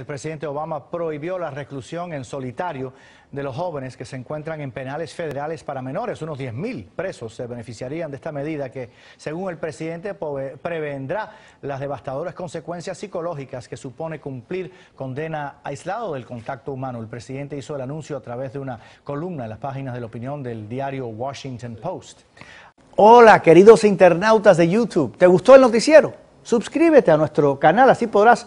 El presidente Obama prohibió la reclusión en solitario de los jóvenes que se encuentran en penales federales para menores. Unos 10.000 presos se beneficiarían de esta medida que, según el presidente, prevendrá las devastadoras consecuencias psicológicas que supone cumplir condena aislado del contacto humano. El presidente hizo el anuncio a través de una columna en las páginas de la opinión del diario Washington Post. Hola, queridos internautas de YouTube. ¿Te gustó el noticiero? Suscríbete a nuestro canal, así podrás